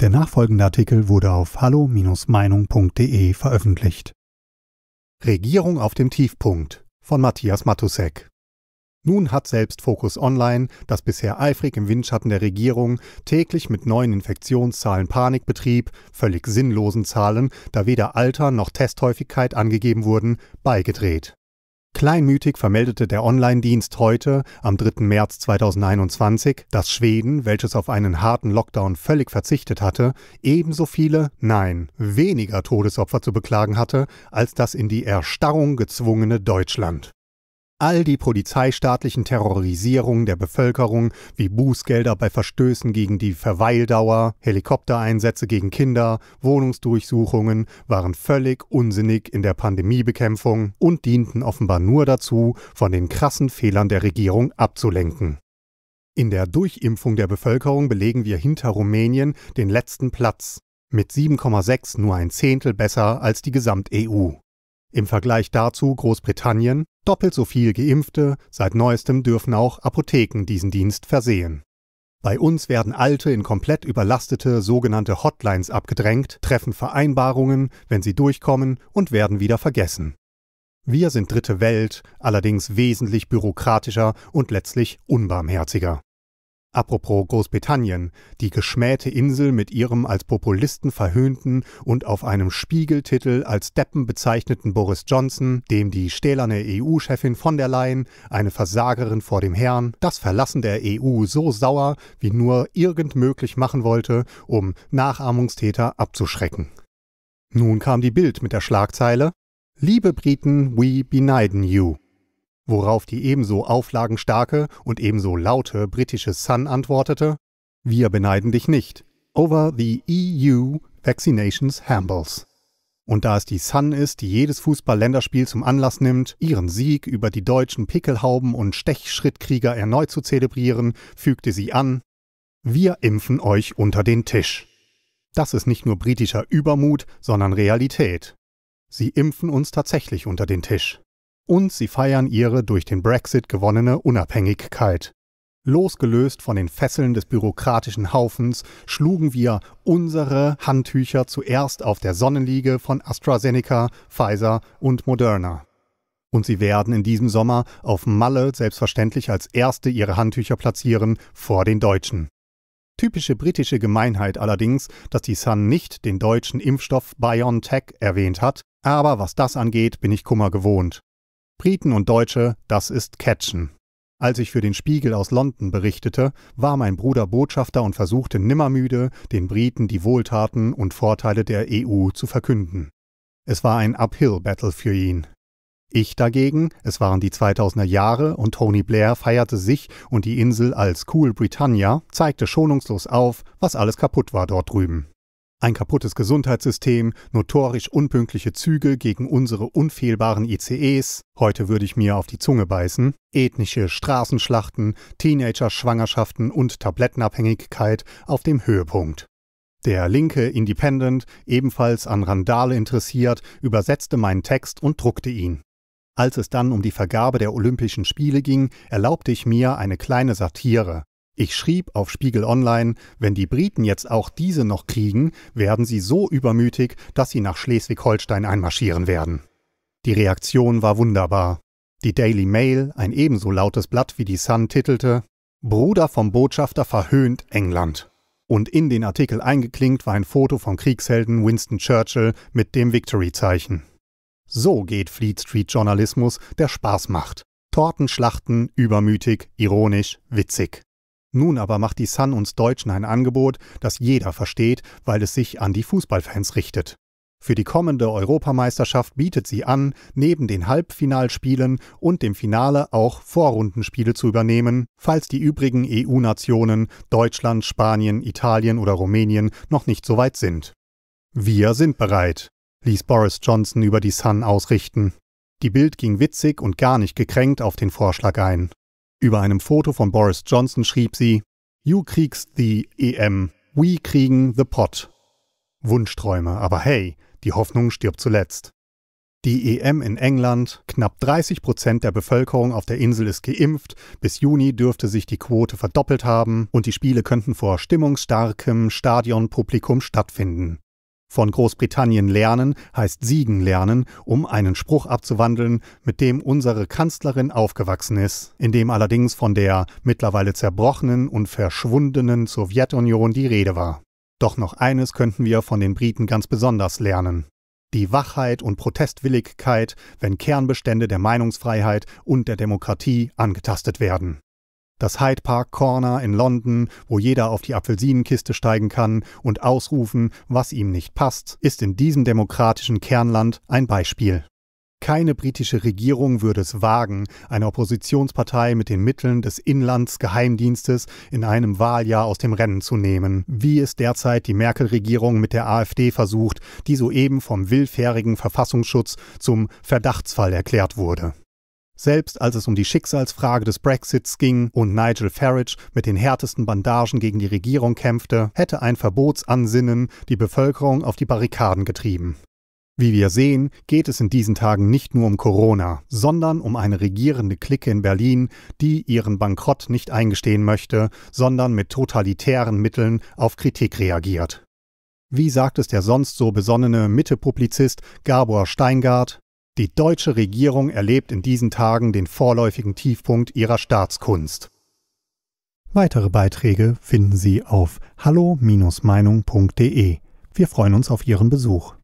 Der nachfolgende Artikel wurde auf hallo-meinung.de veröffentlicht. Regierung auf dem Tiefpunkt von Matthias Matusek. Nun hat selbst Focus Online, das bisher eifrig im Windschatten der Regierung täglich mit neuen Infektionszahlen Panik betrieb, völlig sinnlosen Zahlen, da weder Alter noch Testhäufigkeit angegeben wurden, beigedreht. Kleinmütig vermeldete der Online-Dienst heute, am 3. März 2021, dass Schweden, welches auf einen harten Lockdown völlig verzichtet hatte, ebenso viele, nein, weniger Todesopfer zu beklagen hatte, als das in die Erstarrung gezwungene Deutschland all die polizeistaatlichen Terrorisierungen der Bevölkerung, wie Bußgelder bei Verstößen gegen die Verweildauer, Helikoptereinsätze gegen Kinder, Wohnungsdurchsuchungen, waren völlig unsinnig in der Pandemiebekämpfung und dienten offenbar nur dazu, von den krassen Fehlern der Regierung abzulenken. In der Durchimpfung der Bevölkerung belegen wir hinter Rumänien den letzten Platz, mit 7,6 nur ein Zehntel besser als die Gesamt-EU. Im Vergleich dazu Großbritannien, Doppelt so viel Geimpfte, seit neuestem dürfen auch Apotheken diesen Dienst versehen. Bei uns werden alte in komplett überlastete sogenannte Hotlines abgedrängt, treffen Vereinbarungen, wenn sie durchkommen und werden wieder vergessen. Wir sind dritte Welt, allerdings wesentlich bürokratischer und letztlich unbarmherziger. Apropos Großbritannien, die geschmähte Insel mit ihrem als Populisten verhöhnten und auf einem Spiegeltitel als Deppen bezeichneten Boris Johnson, dem die stählerne EU-Chefin von der Leyen eine Versagerin vor dem Herrn, das Verlassen der EU so sauer wie nur irgend möglich machen wollte, um Nachahmungstäter abzuschrecken. Nun kam die Bild mit der Schlagzeile Liebe Briten, we beneiden you worauf die ebenso auflagenstarke und ebenso laute britische Sun antwortete, wir beneiden dich nicht. Over the EU Vaccinations Hambles. Und da es die Sun ist, die jedes Fußball-Länderspiel zum Anlass nimmt, ihren Sieg über die deutschen Pickelhauben und Stechschrittkrieger erneut zu zelebrieren, fügte sie an, wir impfen euch unter den Tisch. Das ist nicht nur britischer Übermut, sondern Realität. Sie impfen uns tatsächlich unter den Tisch und sie feiern ihre durch den Brexit gewonnene Unabhängigkeit. Losgelöst von den Fesseln des bürokratischen Haufens schlugen wir unsere Handtücher zuerst auf der Sonnenliege von AstraZeneca, Pfizer und Moderna. Und sie werden in diesem Sommer auf Malle selbstverständlich als erste ihre Handtücher platzieren vor den Deutschen. Typische britische Gemeinheit allerdings, dass die Sun nicht den deutschen Impfstoff BioNTech erwähnt hat, aber was das angeht, bin ich Kummer gewohnt. Briten und Deutsche, das ist Catchen. Als ich für den Spiegel aus London berichtete, war mein Bruder Botschafter und versuchte nimmermüde, den Briten die Wohltaten und Vorteile der EU zu verkünden. Es war ein Uphill-Battle für ihn. Ich dagegen, es waren die 2000er Jahre und Tony Blair feierte sich und die Insel als Cool Britannia, zeigte schonungslos auf, was alles kaputt war dort drüben. Ein kaputtes Gesundheitssystem, notorisch unpünktliche Züge gegen unsere unfehlbaren ICEs, heute würde ich mir auf die Zunge beißen, ethnische Straßenschlachten, Teenager-Schwangerschaften und Tablettenabhängigkeit auf dem Höhepunkt. Der linke Independent, ebenfalls an Randale interessiert, übersetzte meinen Text und druckte ihn. Als es dann um die Vergabe der Olympischen Spiele ging, erlaubte ich mir eine kleine Satire, ich schrieb auf Spiegel Online, wenn die Briten jetzt auch diese noch kriegen, werden sie so übermütig, dass sie nach Schleswig-Holstein einmarschieren werden. Die Reaktion war wunderbar. Die Daily Mail, ein ebenso lautes Blatt wie die Sun, titelte Bruder vom Botschafter verhöhnt England. Und in den Artikel eingeklinkt war ein Foto vom Kriegshelden Winston Churchill mit dem Victory-Zeichen. So geht Fleet Street Journalismus, der Spaß macht. Tortenschlachten, übermütig, ironisch, witzig. Nun aber macht die Sun uns Deutschen ein Angebot, das jeder versteht, weil es sich an die Fußballfans richtet. Für die kommende Europameisterschaft bietet sie an, neben den Halbfinalspielen und dem Finale auch Vorrundenspiele zu übernehmen, falls die übrigen EU-Nationen Deutschland, Spanien, Italien oder Rumänien noch nicht so weit sind. Wir sind bereit, ließ Boris Johnson über die Sun ausrichten. Die Bild ging witzig und gar nicht gekränkt auf den Vorschlag ein. Über einem Foto von Boris Johnson schrieb sie, You kriegst die EM, we kriegen the pot. Wunschträume, aber hey, die Hoffnung stirbt zuletzt. Die EM in England, knapp 30 Prozent der Bevölkerung auf der Insel ist geimpft, bis Juni dürfte sich die Quote verdoppelt haben und die Spiele könnten vor stimmungsstarkem Stadionpublikum stattfinden. Von Großbritannien lernen heißt siegen lernen, um einen Spruch abzuwandeln, mit dem unsere Kanzlerin aufgewachsen ist, in dem allerdings von der mittlerweile zerbrochenen und verschwundenen Sowjetunion die Rede war. Doch noch eines könnten wir von den Briten ganz besonders lernen. Die Wachheit und Protestwilligkeit, wenn Kernbestände der Meinungsfreiheit und der Demokratie angetastet werden. Das Hyde Park Corner in London, wo jeder auf die Apfelsinenkiste steigen kann und ausrufen, was ihm nicht passt, ist in diesem demokratischen Kernland ein Beispiel. Keine britische Regierung würde es wagen, eine Oppositionspartei mit den Mitteln des Inlandsgeheimdienstes in einem Wahljahr aus dem Rennen zu nehmen, wie es derzeit die Merkel-Regierung mit der AfD versucht, die soeben vom willfährigen Verfassungsschutz zum Verdachtsfall erklärt wurde. Selbst als es um die Schicksalsfrage des Brexits ging und Nigel Farage mit den härtesten Bandagen gegen die Regierung kämpfte, hätte ein Verbotsansinnen die Bevölkerung auf die Barrikaden getrieben. Wie wir sehen, geht es in diesen Tagen nicht nur um Corona, sondern um eine regierende Clique in Berlin, die ihren Bankrott nicht eingestehen möchte, sondern mit totalitären Mitteln auf Kritik reagiert. Wie sagt es der sonst so besonnene Mitte-Publizist Gabor Steingart? Die deutsche Regierung erlebt in diesen Tagen den vorläufigen Tiefpunkt ihrer Staatskunst. Weitere Beiträge finden Sie auf hallo-meinung.de. Wir freuen uns auf Ihren Besuch.